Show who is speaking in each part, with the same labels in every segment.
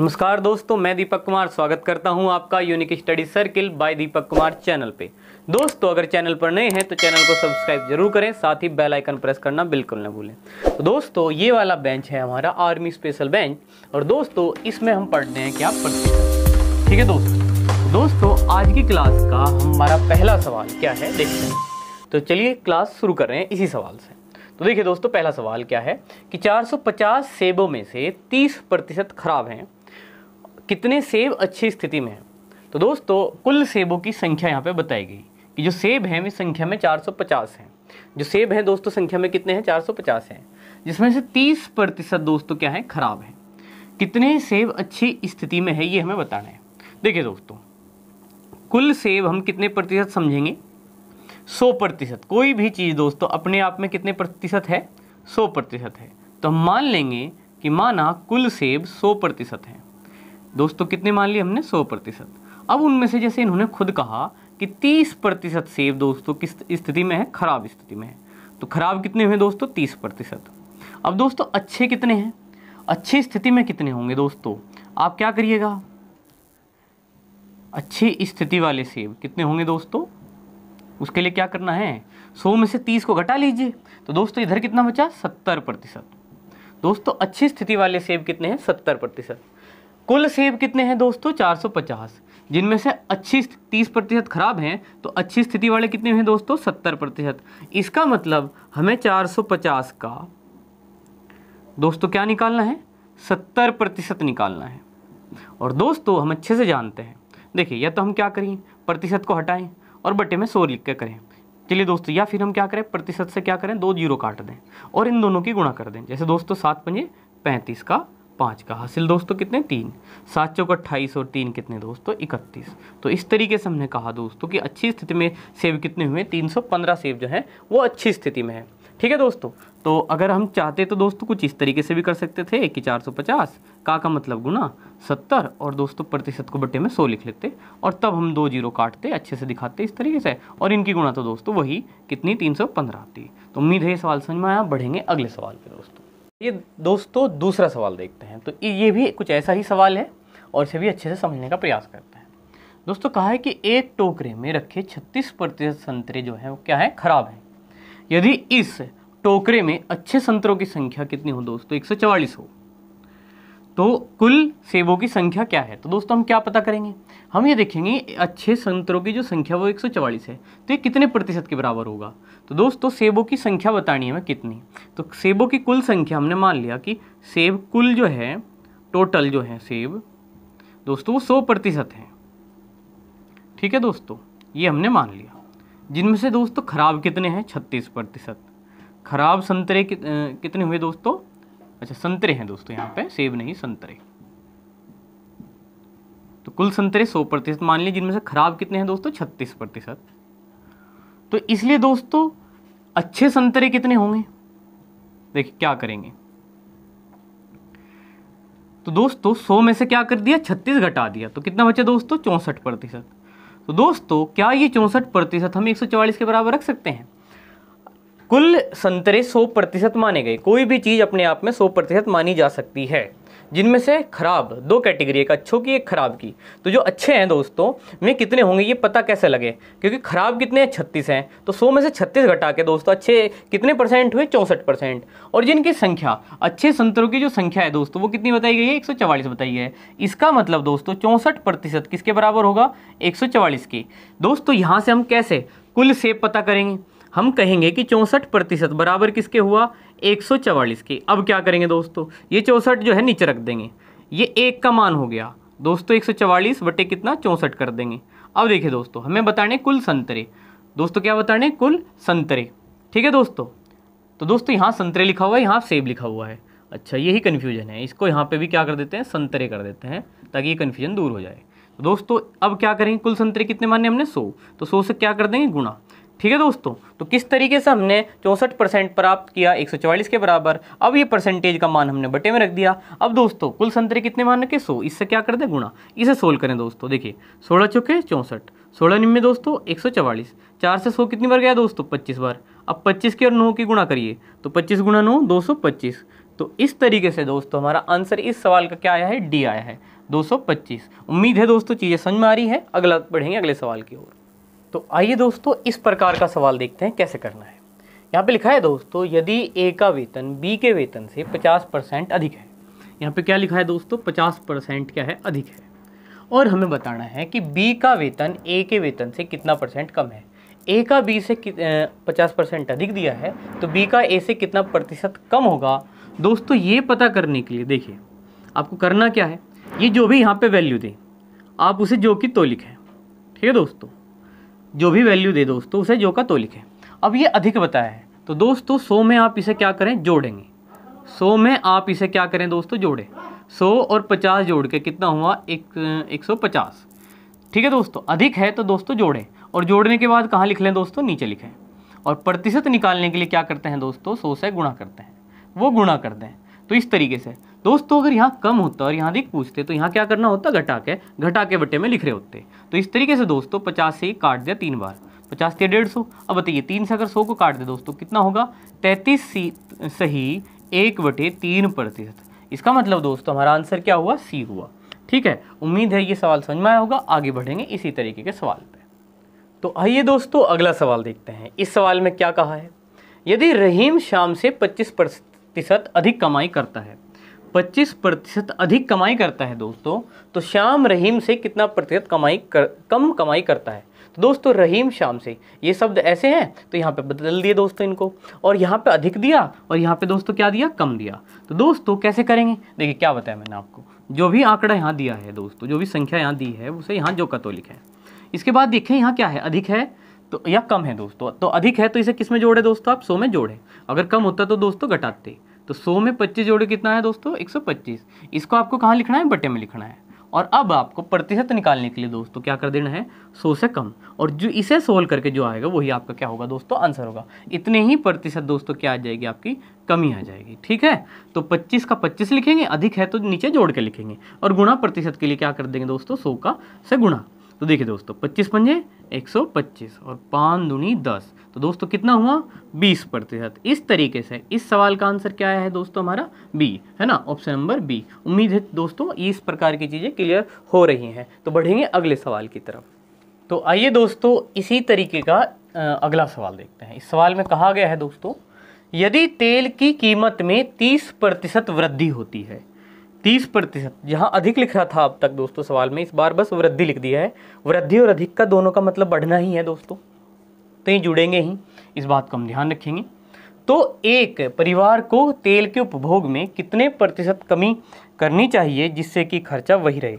Speaker 1: नमस्कार दोस्तों मैं दीपक कुमार स्वागत करता हूं आपका unique study circle by Deepak Kumar channel पे दोस्तों अगर चैनल पर नए हैं तो चैनल को सब्सक्राइब जरूर करें साथ ही बेल आइकन प्रेस करना बिल्कुल ना भूलें तो दोस्तों ये वाला बेंच है हमारा आर्मी स्पेशल बेंच और दोस्तों इसमें हम पढ़ते हैं क्या पढ़ते हैं ठीक है दोस्तों तो दोस्तों आज की क्लास का हमारा पहला सवाल क्या है देखते हैं तो चलिए क्लास शुरू कर रहे हैं इसी सवाल से तो देखिए दोस्तों पहला सवाल क्या है कि 450 सेबों में से 30 प्रतिशत खराब हैं कितने सेब अच्छी स्थिति में हैं तो दोस्तों कुल सेबों की संख्या यहाँ पे बताई गई कि जो सेब हैं वे संख्या में 450 हैं जो सेब हैं दोस्तों संख्या में कितने हैं 450 हैं जिसमें से 30 प्रतिशत दोस्तों क्या है खराब हैं कितने सेब अच्छी स्थिति में है ये हमें बताना है देखिए दोस्तों कुल सेब हम कितने प्रतिशत समझेंगे 100 प्रतिशत कोई भी चीज़ दोस्तों अपने आप में कितने प्रतिशत है 100 प्रतिशत है तो हम मान लेंगे कि माना कुल सेब 100 प्रतिशत हैं दोस्तों कितने मान लिए हमने सौ प्रतिशत अब उनमें से जैसे इन्होंने खुद कहा कि तीस प्रतिशत सेब दोस्तों किस स्थिति में है खराब स्थिति में है तो खराब कितने हुए दोस्तों तीस प्रतिशत अब दोस्तों अच्छे कितने हैं अच्छी स्थिति में कितने होंगे दोस्तों आप क्या करिएगा अच्छी स्थिति वाले सेब कितने होंगे दोस्तों उसके लिए क्या करना है सौ में से तीस को घटा लीजिए तो दोस्तों इधर कितना बचा सत्तर प्रतिशत दोस्तों अच्छी स्थिति वाले सेब कितने हैं सत्तर प्रतिशत कुल सेब कितने हैं दोस्तों 450 जिनमें से अच्छी 30 प्रतिशत खराब हैं तो अच्छी स्थिति वाले कितने हैं दोस्तों 70 प्रतिशत इसका मतलब हमें 450 का दोस्तों क्या निकालना है 70 प्रतिशत निकालना है और दोस्तों हम अच्छे से जानते हैं देखिए या तो हम क्या करें प्रतिशत को हटाएं और बटे में सौ लिख के करें चलिए दोस्तों या फिर हम क्या करें प्रतिशत से क्या करें दो जीरो काट दें और इन दोनों की गुणा कर दें जैसे दोस्तों सात पंजे पैंतीस का पाँच का हासिल दोस्तों कितने तीन सात चौक अट्ठाईस और तीन कितने दोस्तों इकतीस तो इस तरीके से हमने कहा दोस्तों कि अच्छी स्थिति में सेब कितने हुए तीन सौ पंद्रह सेब जो हैं वो अच्छी स्थिति में है ठीक है दोस्तों तो अगर हम चाहते तो दोस्तों कुछ इस तरीके से भी कर सकते थे कि चार सौ पचास का का मतलब गुना सत्तर और दोस्तों प्रतिशत को बटे में सौ लिख लेते और तब हम दो जीरो काटते अच्छे से दिखाते इस तरीके से और इनकी गुणा तो दोस्तों वही कितनी तीन सौ पंद्रह आती तो उम्मीद है ये सवाल समझ में आया बढ़ेंगे अगले सवाल पर दोस्तों ये दोस्तों दूसरा सवाल देखते हैं तो ये भी कुछ ऐसा ही सवाल है और इसे भी अच्छे से समझने का प्रयास करते हैं दोस्तों कहा है कि एक टोकरे में रखे 36 प्रतिशत संतरे जो हैं वो क्या है खराब हैं यदि इस टोकरे में अच्छे संतरों की संख्या कितनी हो दोस्तों एक हो तो कुल सेबों की संख्या क्या है तो दोस्तों हम क्या पता करेंगे हम ये देखेंगे अच्छे संतरों की जो संख्या वो एक है तो ये कितने प्रतिशत के बराबर होगा तो दोस्तों सेबों की संख्या बतानी है हमें कितनी तो सेबों की कुल संख्या हमने मान लिया कि सेब कुल जो है टोटल जो है सेब दोस्तों वो सौ प्रतिशत हैं ठीक है दोस्तों ये हमने मान लिया जिनमें से दोस्तों खराब कितने हैं छत्तीस प्रतिशत खराब संतरे कितने हुए दोस्तों अच्छा संतरे हैं दोस्तों यहाँ पे सेब नहीं संतरे तो कुल संतरे सौ प्रतिशत मान लीजिए जिनमें से खराब कितने हैं दोस्तों छत्तीस प्रतिशत तो इसलिए दोस्तों अच्छे संतरे कितने होंगे देखिए क्या करेंगे तो दोस्तों सौ में से क्या कर दिया छत्तीस घटा दिया तो कितना बचा दोस्तों चौंसठ प्रतिशत तो दोस्तों क्या ये चौंसठ प्रतिशत हम एक सौ के बराबर रख सकते हैं कुल संतरे 100 प्रतिशत माने गए कोई भी चीज़ अपने आप में 100 प्रतिशत मानी जा सकती है जिनमें से खराब दो कैटेगरी एक अच्छों की एक खराब की तो जो अच्छे हैं दोस्तों में कितने होंगे ये पता कैसे लगे क्योंकि खराब कितने हैं छत्तीस हैं तो सौ में से छत्तीस घटा के दोस्तों अच्छे कितने परसेंट हुए चौंसठ परसेंट और जिनकी संख्या अच्छे संतरों की जो संख्या है दोस्तों वो कितनी बताई गई है एक बताई है इसका मतलब दोस्तों चौंसठ प्रतिशत किसके बराबर होगा एक की दोस्तों यहाँ से हम कैसे कुल सेब पता करेंगे हम कहेंगे कि चौंसठ प्रतिशत बराबर किसके हुआ एक सौ चवालीस के अब क्या करेंगे दोस्तों ये चौंसठ जो है नीचे रख देंगे ये एक का मान हो गया दोस्तों एक सौ चवालीस बटे कितना चौंसठ कर देंगे अब देखिए दोस्तों हमें बताने कुल संतरे दोस्तों क्या बताने कुल संतरे ठीक है दोस्तों तो दोस्तों यहाँ संतरे लिखा हुआ है यहाँ सेब लिखा हुआ है अच्छा यही कन्फ्यूजन है इसको यहाँ पे भी क्या कर देते हैं संतरे कर देते हैं ताकि ये कन्फ्यूजन दूर हो जाए तो दोस्तों अब क्या करेंगे कुल संतरे कितने माने हमने सौ तो सौ से क्या कर देंगे गुणा ठीक है दोस्तों तो किस तरीके से हमने चौंसठ परसेंट प्राप्त किया 144 के बराबर अब ये परसेंटेज का मान हमने बटे में रख दिया अब दोस्तों कुल संतरे कितने मान रखे सो इससे क्या कर दें गुणा इसे सोल्व करें दोस्तों देखिए सोलह चौके चौंसठ सोलह निम्न दोस्तों एक सौ चवालीस चार से सौ कितनी बार गया दोस्तों पच्चीस बार अब पच्चीस की और नौ की गुणा करिए तो पच्चीस गुणा नौ दो सौ पच्चीस तो इस तरीके से दोस्तों हमारा आंसर इस सवाल का क्या आया है डी आया है 225 उम्मीद है दोस्तों चीज़ें समझ में आ रही है अगला बढ़ेंगे अगले सवाल की ओर तो आइए दोस्तों इस प्रकार का सवाल देखते हैं कैसे करना है यहाँ पे लिखा है दोस्तों यदि ए का वेतन बी के वेतन से 50 परसेंट अधिक है यहाँ पे क्या लिखा है दोस्तों 50 परसेंट क्या है अधिक है और हमें बताना है कि बी का वेतन ए के वेतन से कितना परसेंट कम है ए का बी से पचास परसेंट अधिक दिया है तो बी का ए से कितना प्रतिशत कम होगा दोस्तों ये पता करने के लिए देखिए आपको करना क्या है ये जो भी यहाँ पे वैल्यू दें आप उसे जो कि तो लिखें ठीक है दोस्तों जो भी वैल्यू दे दोस्तों उसे जो का तो लिखें अब ये अधिक बताया है तो दोस्तों सौ में आप इसे क्या करें जोड़ेंगे सौ में आप इसे क्या करें दोस्तों जोड़ें सौ और पचास जोड़ के कितना हुआ एक एक सौ पचास ठीक है दोस्तों अधिक है तो दोस्तों जोड़ें और जोड़ने के बाद कहाँ लिख लें दोस्तों नीचे लिखें और प्रतिशत निकालने के लिए क्या करते हैं दोस्तों सौ से गुणा करते हैं वो गुणा कर दें तो इस तरीके से दोस्तों अगर यहाँ कम होता और यहाँ देख पूछते तो यहाँ क्या करना होता घटा के घटा के बटे में लिख रहे होते तो इस तरीके से दोस्तों पचास से काट दिया तीन बार पचास या डेढ़ सौ अब बताइए तीन से अगर सौ को काट दे दोस्तों कितना होगा तैंतीस सी सही एक बटे तीन प्रतिशत इसका मतलब दोस्तों हमारा आंसर क्या हुआ सी हुआ ठीक है उम्मीद है ये सवाल समझ में आया होगा आगे बढ़ेंगे इसी तरीके के सवाल पे तो आइए दोस्तों अगला सवाल देखते हैं इस सवाल में क्या कहा है यदि रहीम शाम से पच्चीस प्रतिशत अधिक कमाई करता है 25 प्रतिशत अधिक कमाई करता है दोस्तों तो श्याम रहीम से कितना प्रतिशत कमाई कर कम कमाई करता है तो दोस्तों रहीम श्याम से ये शब्द ऐसे हैं तो यहाँ पे बदल दिए दोस्तों इनको और यहाँ पे अधिक दिया और यहाँ पे दोस्तों क्या दिया कम दिया तो दोस्तों कैसे करेंगे देखिए क्या बताया मैंने आपको जो भी आंकड़ा यहाँ दिया है दोस्तों जो भी संख्या यहाँ दी है उसे यहाँ जो कतोलिक है इसके बाद देखें यहाँ क्या है अधिक है तो या कम है दोस्तों तो अधिक है तो इसे किस में जोड़े दोस्तों आप सौ में जोड़ें अगर कम होता तो दोस्तों घटाते तो सौ में पच्चीस जोड़े कितना है दोस्तों एक सौ पच्चीस इसको आपको कहाँ लिखना है बटे में लिखना है और अब आपको प्रतिशत निकालने के लिए दोस्तों क्या कर देना है सौ से कम और जो इसे सोल्व करके जो आएगा वही आपका क्या होगा दोस्तों आंसर होगा इतने ही प्रतिशत दोस्तों क्या आ जाएगी आपकी कमी आ जाएगी ठीक है तो 25 का 25 लिखेंगे अधिक है तो नीचे जोड़ के लिखेंगे और गुणा प्रतिशत के लिए क्या कर देंगे दोस्तों सौ का से गुणा तो देखिए दोस्तों पच्चीस पंजे एक सौ पच्चीस और पाँच दुनी दस तो दोस्तों कितना हुआ बीस प्रतिशत तो इस तरीके से इस सवाल का आंसर क्या है दोस्तों हमारा बी है ना ऑप्शन नंबर बी उम्मीद है दोस्तों इस प्रकार की चीज़ें क्लियर हो रही हैं तो बढ़ेंगे अगले सवाल की तरफ तो आइए दोस्तों इसी तरीके का अगला सवाल देखते हैं इस सवाल में कहा गया है दोस्तों यदि तेल की कीमत में 30 प्रतिशत वृद्धि होती है तीस प्रतिशत जहाँ अधिक लिख रहा था अब तक दोस्तों सवाल में इस बार बस वृद्धि लिख दिया है वृद्धि और अधिक का दोनों का मतलब बढ़ना ही है दोस्तों तो ये जुड़ेंगे ही इस बात का हम ध्यान रखेंगे तो एक परिवार को तेल के उपभोग में कितने प्रतिशत कमी करनी चाहिए जिससे कि खर्चा वही रहे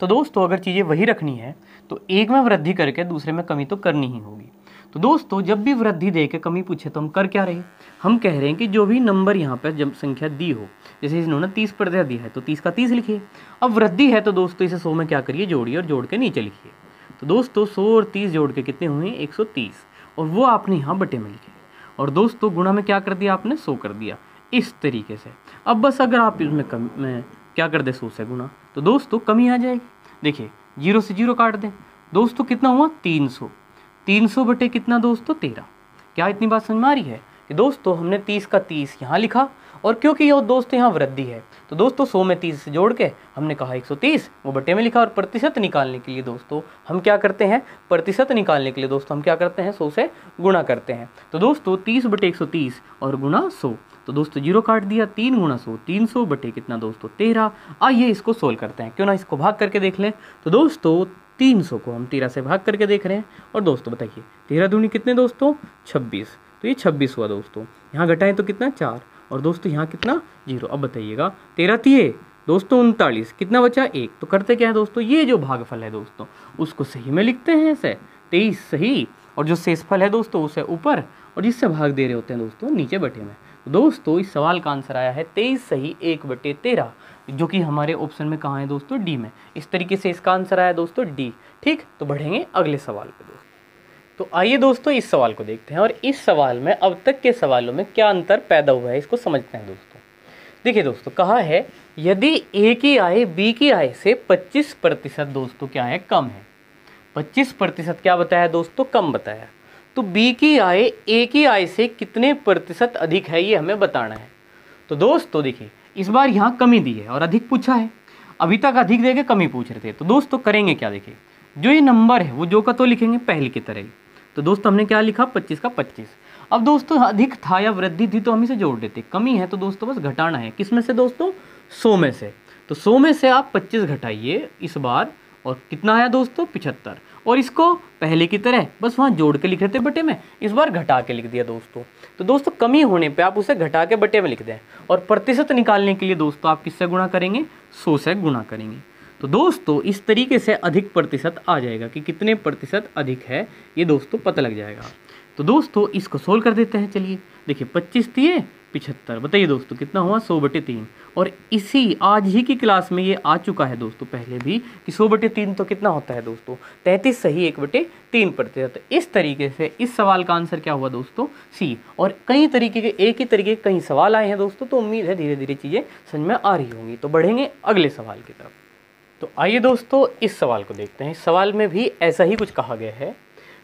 Speaker 1: तो दोस्तों अगर चीज़ें वही रखनी है तो एक में वृद्धि करके दूसरे में कमी तो करनी ही होगी तो दोस्तों जब भी वृद्धि दे के कमी पूछे तो हम कर क्या रहे हम कह रहे हैं कि जो भी नंबर यहाँ पर जब संख्या दी हो जैसे इन्होंने तीस प्रतिशत दिया है तो तीस का तीस लिखिए अब वृद्धि है तो दोस्तों इसे सौ में क्या करिए जोड़िए और जोड़ के नीचे लिखिए तो दोस्तों सौ और तीस जोड़ के कितने हुए एक सौ तीस और वो आपने यहाँ बटे में लिखे और दोस्तों गुणा में क्या कर दिया आपने सौ कर दिया इस तरीके से अब बस अगर आप इसमें कम में क्या कर दे सौ से गुणा तो दोस्तों कमी आ जाएगी देखिए जीरो से जीरो काट दें दोस्तों कितना हुआ तीन सौ तीन सौ बटे कितना दोस्तों तेरह क्या इतनी बात समझ में आ रही है कि दोस्तों हमने तीस का तीस यहाँ लिखा और क्योंकि यह दोस्त यहाँ वृद्धि है तो दोस्तों सौ में तीस से जोड़ के हमने कहा एक सौ तीस वो बटे में लिखा और प्रतिशत निकालने के लिए दोस्तों हम क्या करते हैं प्रतिशत निकालने के लिए दोस्तों हम क्या करते हैं सौ से गुणा करते हैं तो दोस्तों तीस बटे एक सौ तीस और गुणा सौ तो दोस्तों जीरो काट दिया तीन गुणा सौ तीन सौ बटे कितना दोस्तों तेरह आइए इसको सोल्व करते हैं क्यों ना इसको भाग करके देख लें तो दोस्तों तीन सौ को हम तेरह से भाग करके देख रहे हैं और दोस्तों बताइए तेरह दूनी कितने दोस्तों छब्बीस तो ये छब्बीस हुआ दोस्तों यहाँ घटाएं तो कितना चार और दोस्तों यहाँ कितना जीरो अब बताइएगा तेरह तीए दोस्तों उनतालीस कितना बचा एक तो करते क्या है दोस्तों ये जो भागफल है दोस्तों उसको सही में लिखते हैं ऐसे तेईस सही और जो शेषफल है दोस्तों उसे ऊपर और जिससे भाग दे रहे होते हैं दोस्तों नीचे बैठे में दोस्तों इस सवाल का आंसर आया है तेईस सही एक बटे तेरह जो कि हमारे ऑप्शन में कहाँ है दोस्तों डी में इस तरीके से इसका आंसर आया दोस्तों डी ठीक तो बढ़ेंगे अगले सवाल पे दोस्तों तो आइए दोस्तों इस सवाल को देखते हैं और इस सवाल में अब तक के सवालों में क्या अंतर पैदा हुआ है इसको समझते हैं दोस्तों देखिए दोस्तों कहा है यदि ए की आय बी की आय से 25 प्रतिशत दोस्तों क्या है कम है 25 प्रतिशत क्या बताया दोस्तों कम बताया तो बी की आय ए की आय से कितने प्रतिशत अधिक है ये हमें बताना है तो दोस्तों देखिए इस बार यहाँ कमी दी है और अधिक पूछा है अभी तक अधिक देके कमी पूछ रहे थे तो दोस्तों करेंगे क्या देखिए जो ये नंबर है वो जो का तो लिखेंगे पहले की तरह ही तो दोस्तों हमने क्या लिखा पच्चीस का पच्चीस अब दोस्तों अधिक था या वृद्धि थी तो हम इसे जोड़ देते कमी है तो दोस्तों बस घटाना है किस में से दोस्तों सौ में से तो सौ में से आप पच्चीस घटाइए इस बार और कितना आया दोस्तों पिछहत्तर और इसको पहले की तरह बस वहाँ जोड़ के लिख रहे थे बटे में इस बार घटा के लिख दिया दोस्तों तो दोस्तों कमी होने पे आप उसे घटा के बटे में लिख दें और प्रतिशत निकालने के लिए दोस्तों आप किससे गुणा करेंगे सौ से गुणा करेंगे तो दोस्तों इस तरीके से अधिक प्रतिशत आ जाएगा कि कितने प्रतिशत अधिक है ये दोस्तों पता लग जाएगा तो दोस्तों इसको सोल्व कर देते हैं चलिए देखिए पच्चीस दिए पिछहत्तर बताइए दोस्तों कितना हुआ सौ बटे तीन और इसी आज ही की क्लास में ये आ चुका है दोस्तों पहले भी कि सौ बटे तीन तो कितना होता है दोस्तों तैंतीस सही एक बटे तीन पड़ते तो इस तरीके से इस सवाल का आंसर क्या हुआ दोस्तों सी और कई तरीके के एक ही तरीके के कई सवाल आए हैं दोस्तों तो उम्मीद है धीरे धीरे चीज़ें समझ में आ रही होंगी तो बढ़ेंगे अगले सवाल की तरफ तो आइए दोस्तों इस सवाल को देखते हैं इस सवाल में भी ऐसा ही कुछ कहा गया है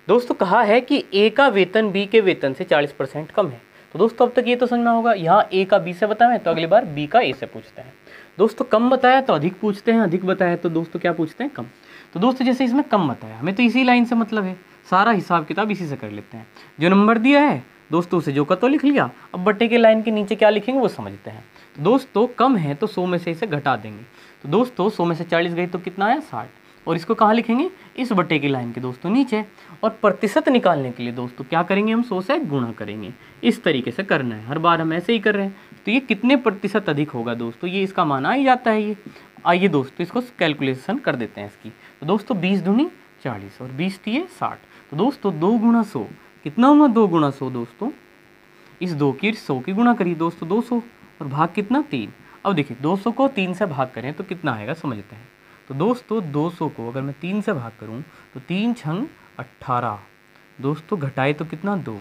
Speaker 1: दोस्तों कहा है कि ए का वेतन बी के वेतन से 40 परसेंट कम है तो दोस्तों अब तक ये तो समझना होगा यहाँ ए का बी से बताएं तो अगली बार बी का ए से पूछते हैं दोस्तों कम बताया तो अधिक पूछते हैं अधिक बताया तो दोस्तों क्या पूछते हैं कम तो दोस्तों जैसे इसमें कम बताया हमें तो इसी लाइन से मतलब है सारा हिसाब किताब इसी से कर लेते हैं जो नंबर दिया है दोस्तों उसे जो का तो लिख लिया अब बटे के लाइन के नीचे क्या लिखेंगे वो समझते हैं तो दोस्तों कम है तो सौ में से इसे घटा देंगे तो दोस्तों सौ में से चालीस गई तो कितना आया साठ और इसको कहाँ लिखेंगे इस बटे की लाइन के दोस्तों नीचे और प्रतिशत निकालने के लिए दोस्तों क्या करेंगे हम सौ से गुणा करेंगे इस तरीके से करना है हर बार हम ऐसे ही कर रहे हैं तो ये कितने प्रतिशत अधिक होगा दोस्तों ये इसका माना ही जाता है ये आइए दोस्तों इसको कैलकुलेशन कर देते हैं इसकी तो दोस्तों बीस धुनी चालीस और बीस दिए साठ तो दोस्तों दो गुणा सौ कितना हुआ दो गुणा सौ दोस्तों इस दो की सौ की गुणा करिए दोस्तों दो सौ और भाग कितना तीन अब देखिए दो सौ को तीन से भाग करें तो कितना आएगा समझते हैं तो दोस्तों 200 को अगर मैं तीन से भाग करूँ तो तीन छंग अट्ठारह दोस्तों घटाए तो कितना दो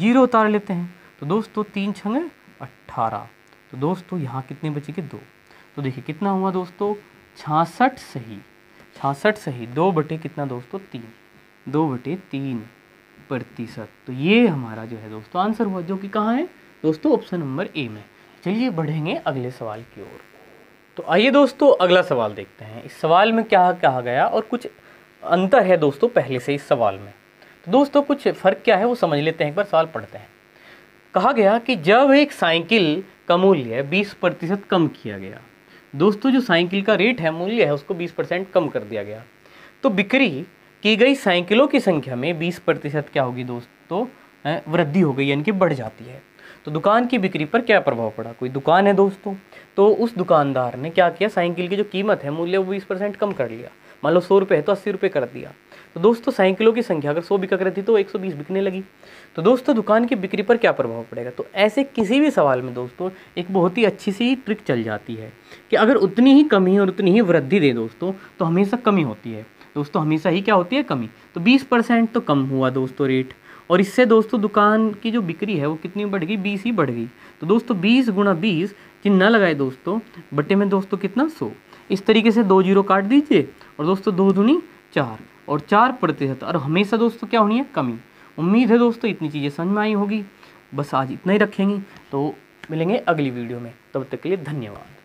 Speaker 1: जीरो उतार लेते हैं तो दोस्तों तीन छंग अट्ठारह तो दोस्तों यहाँ कितने बचेंगे दो तो देखिए कितना हुआ दोस्तों छासठ सही छासठ सही दो बटे कितना दोस्तों तीन दो बटे तीन प्रतिशत तो ये हमारा जो है दोस्तों आंसर हुआ जो कि कहाँ है दोस्तों ऑप्शन नंबर ए में चलिए बढ़ेंगे अगले सवाल की ओर तो आइए दोस्तों अगला सवाल देखते हैं इस सवाल में क्या कहा गया और कुछ अंतर है दोस्तों पहले से इस सवाल में तो दोस्तों कुछ फ़र्क क्या है वो समझ लेते हैं एक बार सवाल पढ़ते हैं कहा गया कि जब एक साइकिल का मूल्य बीस प्रतिशत कम किया गया दोस्तों जो साइकिल का रेट है मूल्य है उसको बीस परसेंट कम कर दिया गया तो बिक्री की गई साइकिलों की संख्या में बीस प्रतिशत क्या होगी दोस्तों वृद्धि हो गई यानी कि बढ़ जाती है तो दुकान की बिक्री पर क्या प्रभाव पड़ा कोई दुकान है दोस्तों तो उस दुकानदार ने क्या किया साइकिल की जो कीमत है मूल्य वो बीस परसेंट कम कर लिया मान लो सौ रुपये है तो अस्सी रुपये कर दिया तो दोस्तों साइकिलों की संख्या अगर सौ बिक रही थी तो एक सौ बीस बिकने लगी तो दोस्तों दुकान की बिक्री पर क्या प्रभाव पड़ेगा तो ऐसे किसी भी सवाल में दोस्तों एक बहुत ही अच्छी सी ट्रिक चल जाती है कि अगर उतनी ही कमी और उतनी ही वृद्धि दे दोस्तों तो हमेशा कमी होती है दोस्तों हमेशा ही क्या होती है कमी तो बीस परसेंट तो कम हुआ दोस्तों रेट और इससे दोस्तों दुकान की जो बिक्री है वो कितनी बढ़ गई बीस ही बढ़ गई तो दोस्तों बीस गुणा बीस चिन्ह लगाए दोस्तों बटे में दोस्तों कितना सौ इस तरीके से दो जीरो काट दीजिए और दोस्तों दो धुनी चार और चार प्रतिशत तो, और हमेशा दोस्तों क्या होनी है कमी उम्मीद है दोस्तों इतनी चीज़ें समझ में आई होगी बस आज इतना ही रखेंगी तो मिलेंगे अगली वीडियो में तब तक के लिए धन्यवाद